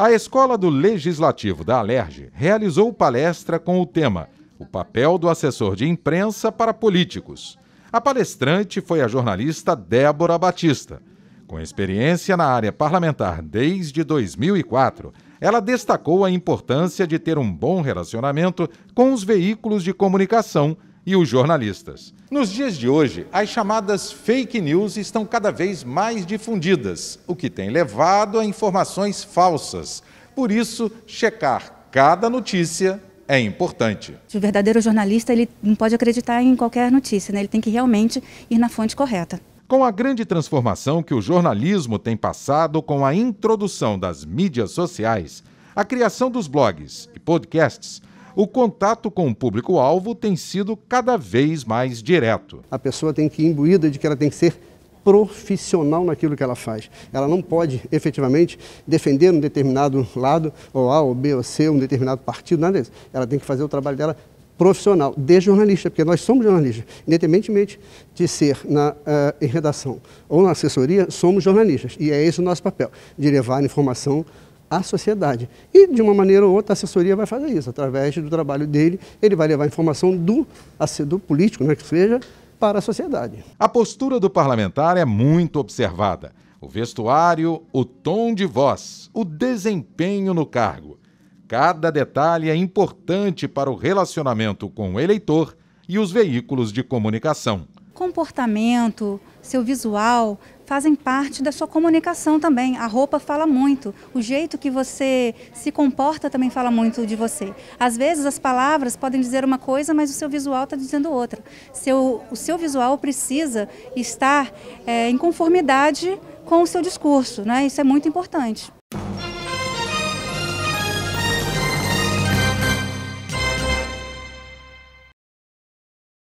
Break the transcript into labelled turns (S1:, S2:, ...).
S1: A Escola do Legislativo da Alerj realizou palestra com o tema O papel do assessor de imprensa para políticos. A palestrante foi a jornalista Débora Batista. Com experiência na área parlamentar desde 2004, ela destacou a importância de ter um bom relacionamento com os veículos de comunicação e os jornalistas. Nos dias de hoje, as chamadas fake news estão cada vez mais difundidas, o que tem levado a informações falsas. Por isso, checar cada notícia é importante.
S2: O verdadeiro jornalista ele não pode acreditar em qualquer notícia, né? ele tem que realmente ir na fonte correta.
S1: Com a grande transformação que o jornalismo tem passado com a introdução das mídias sociais, a criação dos blogs e
S3: podcasts, o contato com o público-alvo tem sido cada vez mais direto. A pessoa tem que ir imbuída de que ela tem que ser profissional naquilo que ela faz. Ela não pode efetivamente defender um determinado lado, ou A, ou B, ou C, um determinado partido, nada disso. Ela tem que fazer o trabalho dela profissional, de jornalista, porque nós somos jornalistas, independentemente de ser na, uh, em redação ou na assessoria, somos jornalistas. E é esse o nosso papel, de levar a informação à sociedade. E, de uma maneira ou outra, a assessoria vai fazer isso. Através do trabalho dele, ele vai levar informação do, do político, né, que seja, para a sociedade. A postura
S1: do parlamentar é muito observada. O vestuário, o tom de voz, o desempenho no cargo. Cada detalhe é importante para o relacionamento com o eleitor e os veículos de comunicação
S2: comportamento, seu visual, fazem parte da sua comunicação também. A roupa fala muito, o jeito que você se comporta também fala muito de você. Às vezes as palavras podem dizer uma coisa, mas o seu visual está dizendo outra. Seu, o seu visual precisa estar é, em conformidade com o seu discurso, né? Isso é muito importante.